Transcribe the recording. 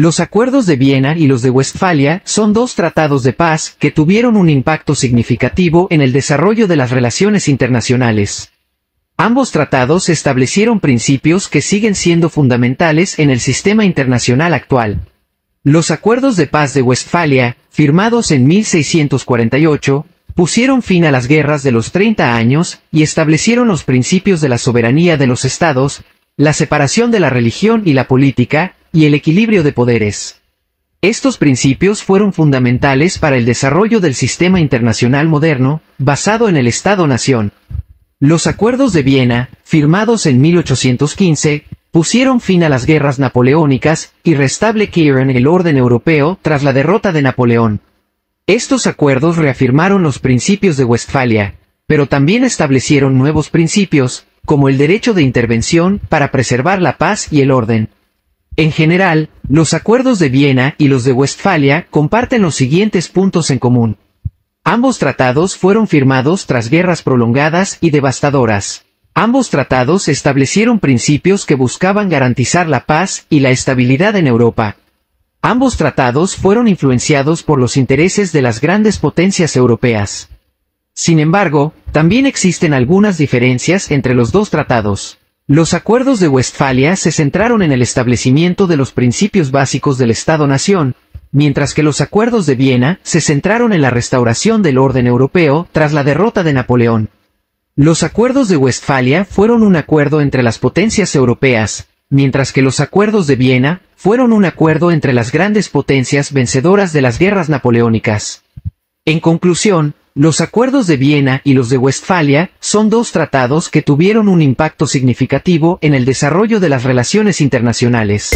Los acuerdos de Viena y los de Westfalia son dos tratados de paz que tuvieron un impacto significativo en el desarrollo de las relaciones internacionales. Ambos tratados establecieron principios que siguen siendo fundamentales en el sistema internacional actual. Los acuerdos de paz de Westfalia, firmados en 1648, pusieron fin a las guerras de los 30 años y establecieron los principios de la soberanía de los estados, la separación de la religión y la política, y el equilibrio de poderes. Estos principios fueron fundamentales para el desarrollo del sistema internacional moderno, basado en el Estado-nación. Los acuerdos de Viena, firmados en 1815, pusieron fin a las guerras napoleónicas y restablecieron el orden europeo tras la derrota de Napoleón. Estos acuerdos reafirmaron los principios de Westfalia, pero también establecieron nuevos principios, como el derecho de intervención para preservar la paz y el orden. En general, los acuerdos de Viena y los de Westfalia comparten los siguientes puntos en común. Ambos tratados fueron firmados tras guerras prolongadas y devastadoras. Ambos tratados establecieron principios que buscaban garantizar la paz y la estabilidad en Europa. Ambos tratados fueron influenciados por los intereses de las grandes potencias europeas. Sin embargo, también existen algunas diferencias entre los dos tratados. Los acuerdos de Westfalia se centraron en el establecimiento de los principios básicos del Estado-Nación, mientras que los acuerdos de Viena se centraron en la restauración del orden europeo tras la derrota de Napoleón. Los acuerdos de Westfalia fueron un acuerdo entre las potencias europeas, mientras que los acuerdos de Viena fueron un acuerdo entre las grandes potencias vencedoras de las guerras napoleónicas. En conclusión, los acuerdos de Viena y los de Westfalia son dos tratados que tuvieron un impacto significativo en el desarrollo de las relaciones internacionales.